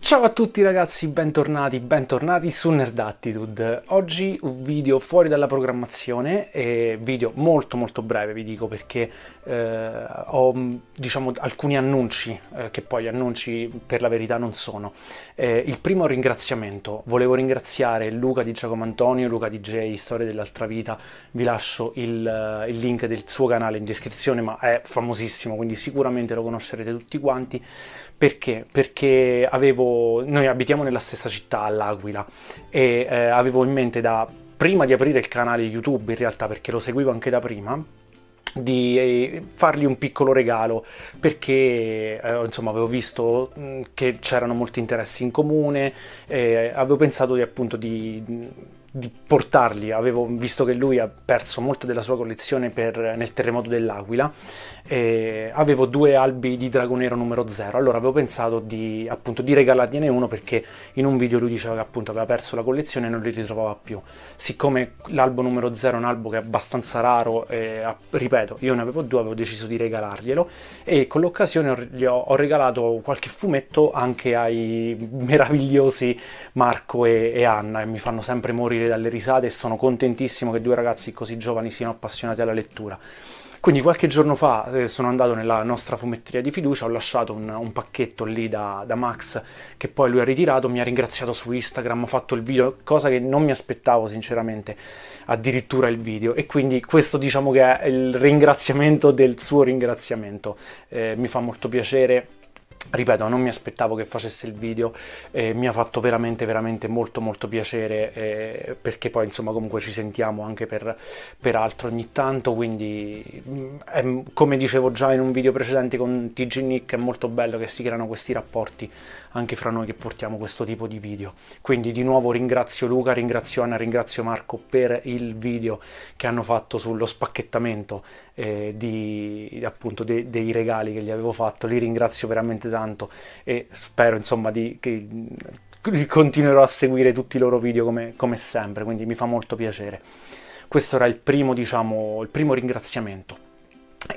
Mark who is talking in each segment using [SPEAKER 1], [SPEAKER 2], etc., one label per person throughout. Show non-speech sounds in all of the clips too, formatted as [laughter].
[SPEAKER 1] Ciao a tutti ragazzi, bentornati, bentornati su Nerdattitude. Oggi un video fuori dalla programmazione, e video molto molto breve vi dico perché eh, ho diciamo alcuni annunci eh, che poi annunci per la verità non sono. Eh, il primo ringraziamento, volevo ringraziare Luca di Giacomo Antonio, Luca DJ, Storia dell'altra vita, vi lascio il, eh, il link del suo canale in descrizione ma è famosissimo quindi sicuramente lo conoscerete tutti quanti. Perché? Perché avevo avevo, noi abitiamo nella stessa città, all'Aquila, e eh, avevo in mente da prima di aprire il canale YouTube, in realtà perché lo seguivo anche da prima, di eh, fargli un piccolo regalo perché eh, insomma avevo visto mm, che c'erano molti interessi in comune e eh, avevo pensato di appunto di di portarli. Avevo visto che lui ha perso molta della sua collezione per, nel terremoto dell'Aquila. E avevo due albi di Dragonero numero 0. Allora avevo pensato di, appunto, di regalargliene uno perché in un video lui diceva che appunto aveva perso la collezione e non li ritrovava più. Siccome l'albo numero 0 è un albo che è abbastanza raro, e, ripeto, io ne avevo due, avevo deciso di regalarglielo e con l'occasione gli ho, ho regalato qualche fumetto anche ai meravigliosi Marco e, e Anna che mi fanno sempre morire morire dalle risate e sono contentissimo che due ragazzi così giovani siano appassionati alla lettura. Quindi qualche giorno fa eh, sono andato nella nostra fumetteria di fiducia, ho lasciato un, un pacchetto lì da, da, Max che poi lui ha ritirato, mi ha ringraziato su Instagram, ho fatto il video, cosa che non mi aspettavo sinceramente, addirittura il video. E quindi questo diciamo che è il ringraziamento del suo ringraziamento, eh, mi fa molto piacere ripeto non mi aspettavo che facesse il video eh, mi ha fatto veramente veramente molto molto piacere eh, perché poi insomma comunque ci sentiamo anche per, per altro ogni tanto quindi mm, è, come dicevo già in un video precedente con TG Nick è molto bello che si creano questi rapporti anche fra noi che portiamo questo tipo di video quindi di nuovo ringrazio Luca ringrazio Anna ringrazio Marco per il video che hanno fatto sullo spacchettamento eh, di appunto de, dei regali che gli avevo fatto li ringrazio veramente tanto e spero insomma di, che continuerò a seguire tutti i loro video come, come sempre, quindi mi fa molto piacere. Questo era il primo, diciamo, il primo ringraziamento.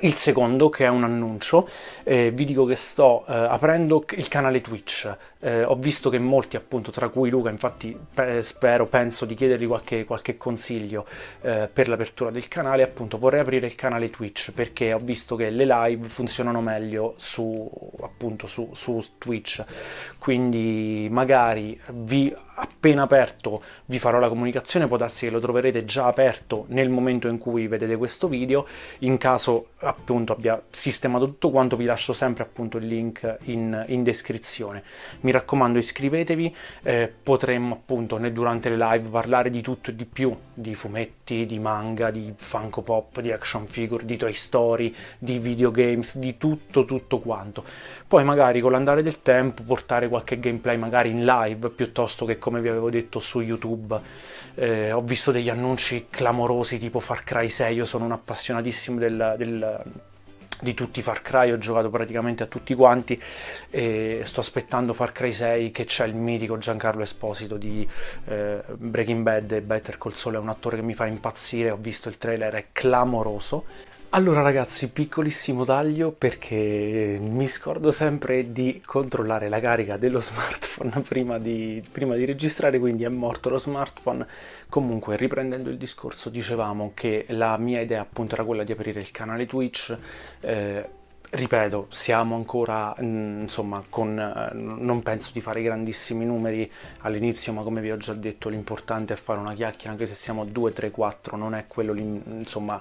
[SPEAKER 1] Il secondo, che è un annuncio, eh, vi dico che sto eh, aprendo il canale Twitch. Eh, ho visto che molti, appunto, tra cui Luca, infatti pe spero, penso di chiedergli qualche, qualche consiglio eh, per l'apertura del canale, appunto vorrei aprire il canale Twitch perché ho visto che le live funzionano meglio su, appunto, su, su Twitch. Quindi magari vi appena aperto vi farò la comunicazione, può darsi che lo troverete già aperto nel momento in cui vedete questo video. In caso appunto abbia sistemato tutto quanto vi lascio sempre appunto il link in, in descrizione mi raccomando iscrivetevi eh, potremmo appunto né durante le live parlare di tutto e di più di fumetti di manga di funko pop di action figure di toy story di videogames di tutto tutto quanto poi magari con l'andare del tempo portare qualche gameplay magari in live piuttosto che come vi avevo detto su youtube eh, ho visto degli annunci clamorosi tipo Far Cry 6 io sono un appassionatissimo del, del Ehm, di tutti i Far Cry, ho giocato praticamente a tutti quanti e sto aspettando Far Cry 6 che c'è il mitico Giancarlo Esposito di eh, Breaking Bad e Better Call Saul, è un attore che mi fa impazzire, ho visto il trailer, è clamoroso allora ragazzi, piccolissimo taglio perché mi scordo sempre di controllare la carica dello smartphone [laughs] prima di, prima di, registrare, quindi è morto lo smartphone. Comunque, riprendendo il discorso, dicevamo che la mia idea appunto era quella di aprire il canale Twitch, eh, ripeto, siamo ancora, mm, insomma, con, eh, non penso di fare grandissimi numeri all'inizio, ma come vi ho già detto, l'importante è fare una chiacchiera, anche se siamo a 2, 3, 4, non è quello, insomma,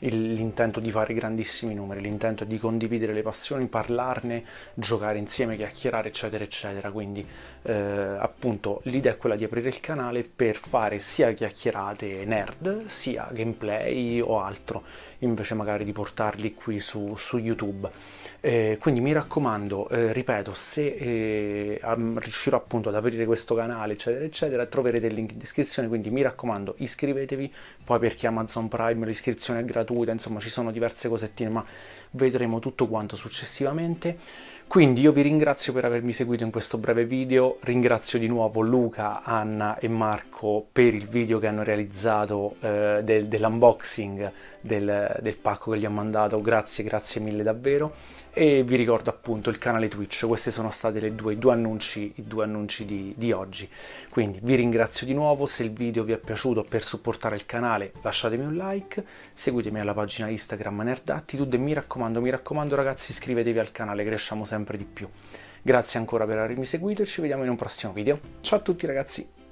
[SPEAKER 1] l'intento di fare grandissimi numeri, l'intento è di condividere le passioni, parlarne, giocare insieme, chiacchierare, eccetera, eccetera. Quindi, eh, appunto, l'idea è quella di aprire il canale per fare sia chiacchierate nerd, sia gameplay o altro, invece magari di portarli qui su, su YouTube YouTube. Eh, quindi mi raccomando, eh, ripeto, se eh, riuscirò appunto ad aprire questo canale, eccetera, eccetera, troverete il link in descrizione, quindi mi raccomando, iscrivetevi, poi per Amazon Prime l'iscrizione è gratuita, insomma ci sono diverse cosettine, ma vedremo tutto quanto successivamente. Quindi io vi ringrazio per avermi seguito in questo breve video, ringrazio di nuovo Luca, Anna e Marco per il video che hanno realizzato eh, del, dell'unboxing del, del pacco che gli ho mandato, grazie, grazie mille davvero e vi ricordo appunto il canale Twitch, questi sono stati due, i due annunci, i due annunci di, di, oggi. Quindi vi ringrazio di nuovo, se il video vi è piaciuto per supportare il canale lasciatemi un like, seguitemi alla pagina Instagram Nerdattitude e mi raccomando, mi raccomando ragazzi iscrivetevi al canale, cresciamo sempre di più. Grazie ancora per avermi seguito e ci vediamo in un prossimo video. Ciao a tutti ragazzi!